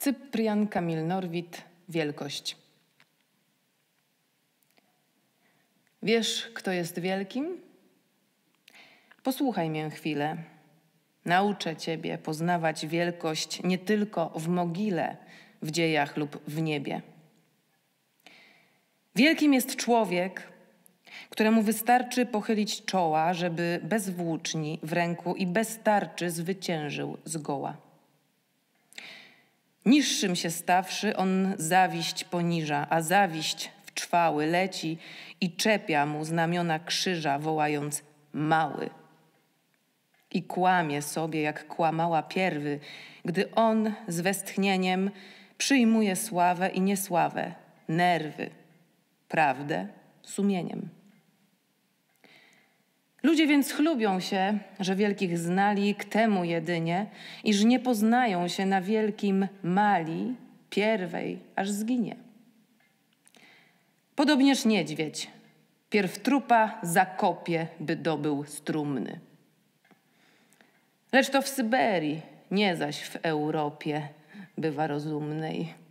Cyprian Kamil Norwid, Wielkość. Wiesz, kto jest wielkim? Posłuchaj mię chwilę. Nauczę Ciebie poznawać wielkość nie tylko w mogile, w dziejach lub w niebie. Wielkim jest człowiek, któremu wystarczy pochylić czoła, żeby bez włóczni w ręku i bez tarczy zwyciężył zgoła. Niższym się stawszy, on zawiść poniża, a zawiść w czwały leci i czepia mu znamiona krzyża, wołając mały. I kłamie sobie, jak kłamała pierwy, gdy on z westchnieniem przyjmuje sławę i niesławę, nerwy, prawdę sumieniem. Ludzie więc chlubią się, że wielkich znali k temu jedynie, iż nie poznają się na wielkim mali, pierwej, aż zginie. Podobnież niedźwiedź, pierw trupa zakopie, by dobył strumny. Lecz to w Syberii, nie zaś w Europie, bywa rozumnej.